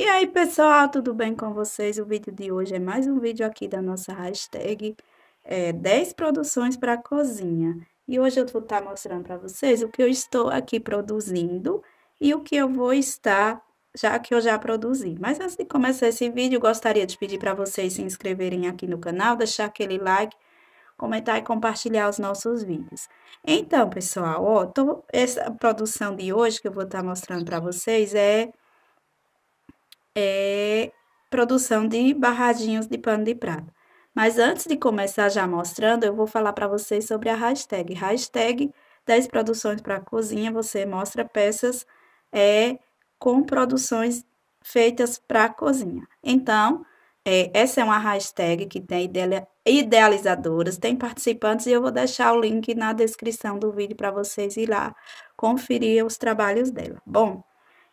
E aí pessoal, tudo bem com vocês? O vídeo de hoje é mais um vídeo aqui da nossa hashtag é, 10 produções para cozinha. E hoje eu vou estar tá mostrando para vocês o que eu estou aqui produzindo e o que eu vou estar, já que eu já produzi. Mas antes de começar esse vídeo, gostaria de pedir para vocês se inscreverem aqui no canal, deixar aquele like, comentar e compartilhar os nossos vídeos. Então, pessoal, ó, tô, essa produção de hoje que eu vou estar tá mostrando para vocês é é produção de barradinhos de pano de prato. Mas antes de começar já mostrando, eu vou falar para vocês sobre a hashtag. Hashtag 10 produções para cozinha, você mostra peças é, com produções feitas para cozinha. Então, é, essa é uma hashtag que tem idealizadoras, tem participantes e eu vou deixar o link na descrição do vídeo para vocês ir lá conferir os trabalhos dela. Bom,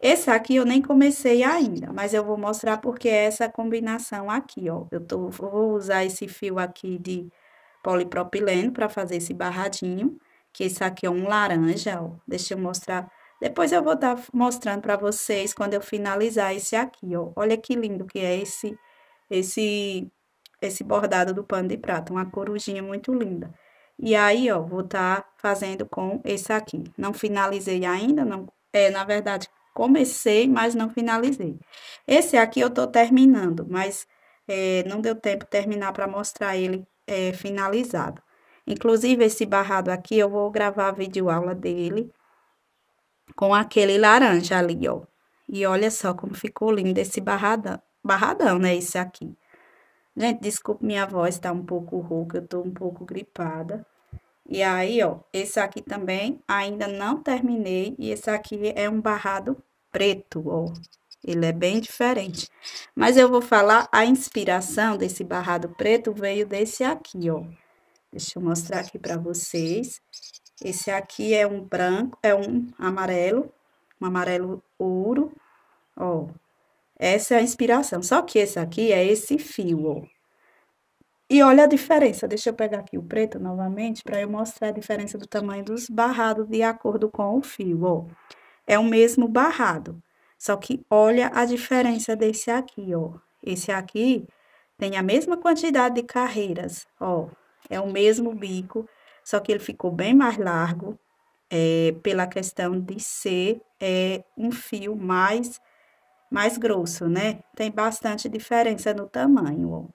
esse aqui eu nem comecei ainda, mas eu vou mostrar porque é essa combinação aqui, ó. Eu tô, vou usar esse fio aqui de polipropileno para fazer esse barradinho, que esse aqui é um laranja, ó. Deixa eu mostrar. Depois eu vou estar tá mostrando para vocês quando eu finalizar esse aqui, ó. Olha que lindo que é esse, esse, esse bordado do pano de prata, uma corujinha muito linda. E aí, ó, vou estar tá fazendo com esse aqui. Não finalizei ainda, não... É, na verdade, comecei, mas não finalizei. Esse aqui eu estou terminando, mas é, não deu tempo terminar para mostrar ele é, finalizado. Inclusive, esse barrado aqui, eu vou gravar a videoaula dele com aquele laranja ali, ó. E olha só como ficou lindo esse barradão, barradão, né, esse aqui. Gente, desculpe minha voz, tá um pouco rouca, eu tô um pouco gripada. E aí, ó, esse aqui também ainda não terminei e esse aqui é um barrado preto, ó. Ele é bem diferente. Mas eu vou falar, a inspiração desse barrado preto veio desse aqui, ó. Deixa eu mostrar aqui para vocês. Esse aqui é um branco, é um amarelo, um amarelo ouro, ó. Essa é a inspiração. Só que esse aqui é esse fio, ó. E olha a diferença. Deixa eu pegar aqui o preto novamente para eu mostrar a diferença do tamanho dos barrados de acordo com o fio, ó. É o mesmo barrado, só que olha a diferença desse aqui, ó. Esse aqui tem a mesma quantidade de carreiras, ó. É o mesmo bico, só que ele ficou bem mais largo, é, pela questão de ser é, um fio mais, mais grosso, né? Tem bastante diferença no tamanho, ó.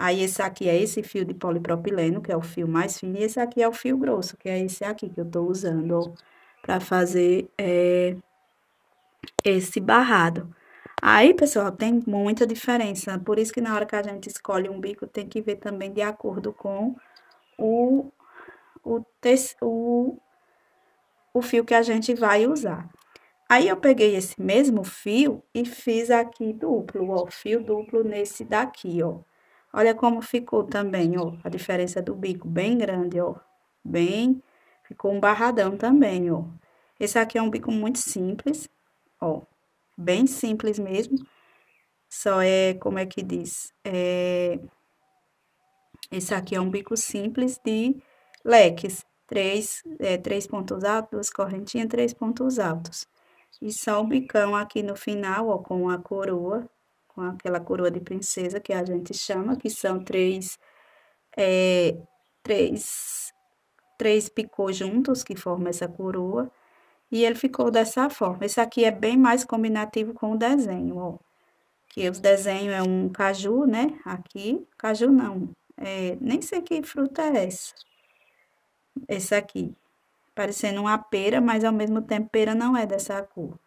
Aí esse aqui é esse fio de polipropileno, que é o fio mais fino, e esse aqui é o fio grosso, que é esse aqui que eu estou usando para fazer é, esse barrado. Aí, pessoal, tem muita diferença, por isso que na hora que a gente escolhe um bico, tem que ver também de acordo com o, o, o, o fio que a gente vai usar. Aí, eu peguei esse mesmo fio e fiz aqui duplo, ó, fio duplo nesse daqui, ó. Olha como ficou também, ó, a diferença do bico, bem grande, ó, bem, ficou um barradão também, ó. Esse aqui é um bico muito simples, ó, bem simples mesmo, só é, como é que diz, é... Esse aqui é um bico simples de leques, três, é, três pontos altos, duas correntinhas, três pontos altos. E só o bicão aqui no final, ó, com a coroa, com aquela coroa de princesa que a gente chama, que são três, é, três, três picôs juntos que formam essa coroa. E ele ficou dessa forma. Esse aqui é bem mais combinativo com o desenho, ó. Que o desenho é um caju, né? Aqui, caju não. É, nem sei que fruta é essa. Esse aqui. Parecendo uma pera, mas ao mesmo tempo pera não é dessa cor.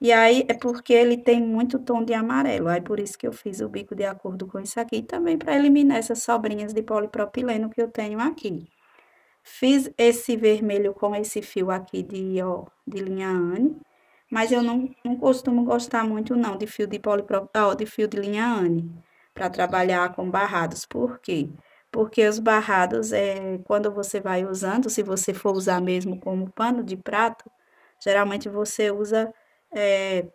E aí é porque ele tem muito tom de amarelo. Aí por isso que eu fiz o bico de acordo com isso aqui, também para eliminar essas sobrinhas de polipropileno que eu tenho aqui. Fiz esse vermelho com esse fio aqui de, ó, de linha Anne, mas eu não, não costumo gostar muito não de fio de, polipro, ó, de, fio de linha Anne, para trabalhar com barrados. Por quê? Porque os barrados, é, quando você vai usando, se você for usar mesmo como pano de prato, geralmente você usa é,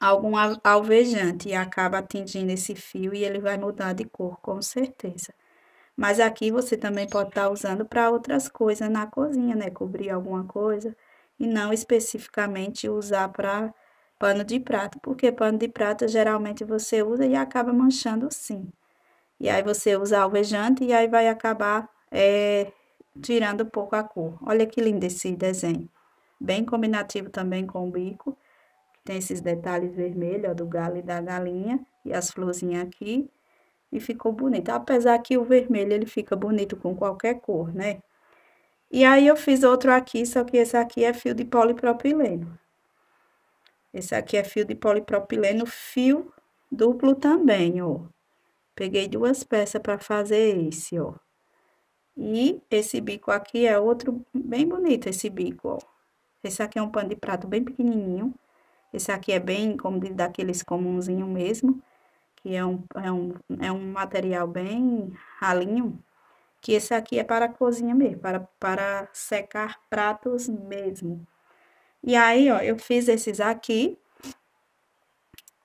algum alvejante e acaba atingindo esse fio e ele vai mudar de cor, com certeza. Mas aqui você também pode estar tá usando para outras coisas na cozinha, né? Cobrir alguma coisa e não especificamente usar para pano de prato, porque pano de prato geralmente você usa e acaba manchando sim. E aí você usa alvejante e aí vai acabar é, tirando um pouco a cor. Olha que lindo esse desenho bem combinativo também com o bico, que tem esses detalhes vermelhos, ó, do galo e da galinha, e as florzinhas aqui, e ficou bonito. Apesar que o vermelho, ele fica bonito com qualquer cor, né? E aí, eu fiz outro aqui, só que esse aqui é fio de polipropileno. Esse aqui é fio de polipropileno, fio duplo também, ó. Peguei duas peças para fazer esse, ó. E esse bico aqui é outro bem bonito, esse bico, ó. Esse aqui é um pano de prato bem pequenininho. Esse aqui é bem como de, daqueles comunzinho mesmo, que é um, é, um, é um material bem ralinho, que esse aqui é para cozinha mesmo, para, para secar pratos mesmo. E aí, ó, eu fiz esses aqui.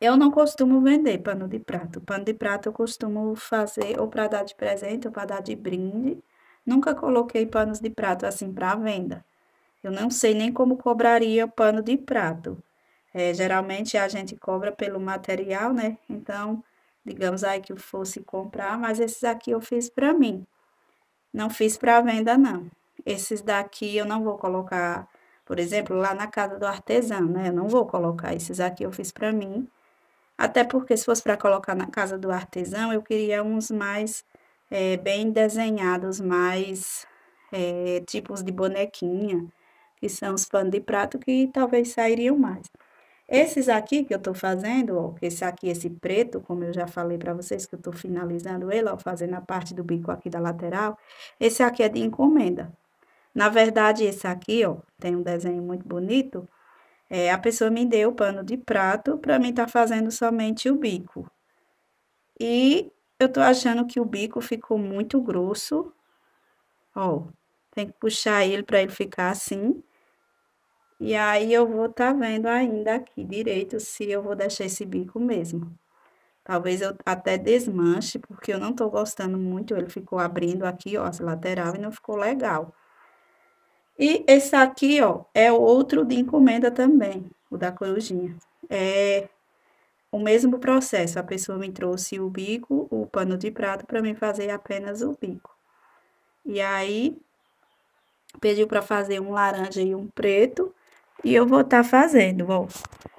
Eu não costumo vender pano de prato. Pano de prato eu costumo fazer ou para dar de presente ou para dar de brinde. Nunca coloquei panos de prato assim para venda. Eu não sei nem como cobraria pano de prato. É, geralmente a gente cobra pelo material, né? Então, digamos aí que eu fosse comprar, mas esses aqui eu fiz para mim. Não fiz para venda, não. Esses daqui eu não vou colocar, por exemplo, lá na casa do artesão, né? Eu não vou colocar esses aqui, eu fiz para mim. Até porque se fosse para colocar na casa do artesão, eu queria uns mais é, bem desenhados, mais é, tipos de bonequinha que são os panos de prato que talvez sairiam mais. Esses aqui que eu estou fazendo, ó, esse aqui, esse preto, como eu já falei para vocês, que eu estou finalizando ele, ó, fazendo a parte do bico aqui da lateral, esse aqui é de encomenda. Na verdade, esse aqui, ó, tem um desenho muito bonito, é, a pessoa me deu o pano de prato para mim estar tá fazendo somente o bico. E eu estou achando que o bico ficou muito grosso, ó, tem que puxar ele para ele ficar assim, e aí eu vou tá vendo ainda aqui direito se eu vou deixar esse bico mesmo. Talvez eu até desmanche, porque eu não tô gostando muito, ele ficou abrindo aqui, ó, as lateral e não ficou legal. E esse aqui, ó, é outro de encomenda também, o da corujinha. É o mesmo processo, a pessoa me trouxe o bico, o pano de prato, para mim fazer apenas o bico. E aí, pediu para fazer um laranja e um preto, e eu vou estar tá fazendo, ó,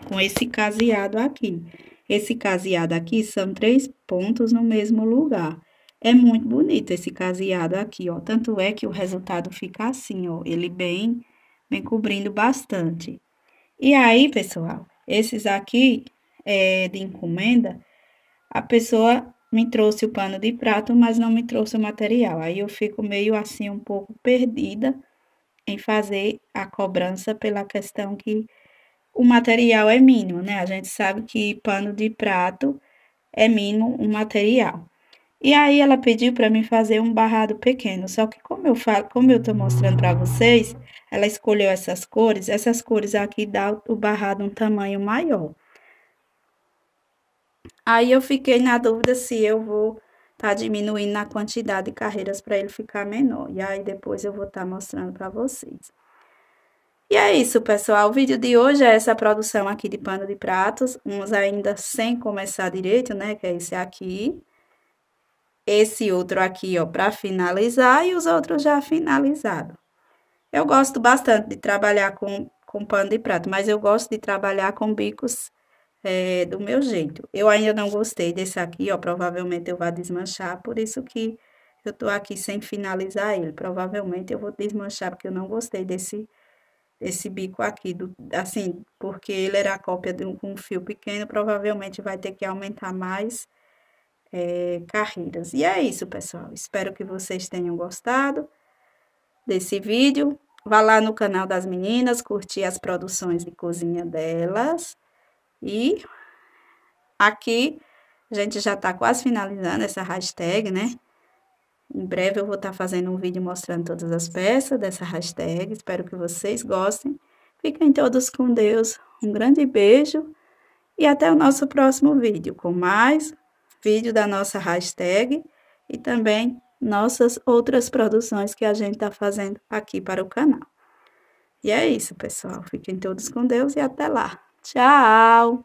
com esse caseado aqui. Esse caseado aqui são três pontos no mesmo lugar. É muito bonito esse caseado aqui, ó. Tanto é que o resultado fica assim, ó. Ele bem, bem cobrindo bastante. E aí, pessoal, esses aqui é, de encomenda, a pessoa me trouxe o pano de prato, mas não me trouxe o material. Aí eu fico meio assim, um pouco perdida em fazer a cobrança pela questão que o material é mínimo, né? A gente sabe que pano de prato é mínimo um material. E aí ela pediu para mim fazer um barrado pequeno, só que como eu falo, como eu tô mostrando para vocês, ela escolheu essas cores, essas cores aqui dá o barrado um tamanho maior. Aí eu fiquei na dúvida se eu vou tá diminuindo na quantidade de carreiras para ele ficar menor. E aí depois eu vou estar tá mostrando para vocês. E é isso, pessoal. O vídeo de hoje é essa produção aqui de pano de pratos. Uns ainda sem começar direito, né? Que é esse aqui. Esse outro aqui, ó, para finalizar. E os outros já finalizados. Eu gosto bastante de trabalhar com, com pano de prato, mas eu gosto de trabalhar com bicos é, do meu jeito. Eu ainda não gostei desse aqui, ó, provavelmente eu vou desmanchar, por isso que eu tô aqui sem finalizar ele. Provavelmente eu vou desmanchar, porque eu não gostei desse, desse bico aqui, do, assim, porque ele era a cópia de um, um fio pequeno, provavelmente vai ter que aumentar mais é, carreiras. E é isso, pessoal. Espero que vocês tenham gostado desse vídeo. Vá lá no canal das meninas, curtir as produções de cozinha delas. E aqui a gente já está quase finalizando essa hashtag, né? Em breve eu vou estar tá fazendo um vídeo mostrando todas as peças dessa hashtag. Espero que vocês gostem. Fiquem todos com Deus. Um grande beijo e até o nosso próximo vídeo com mais vídeo da nossa hashtag e também nossas outras produções que a gente está fazendo aqui para o canal. E é isso, pessoal. Fiquem todos com Deus e até lá. Tchau!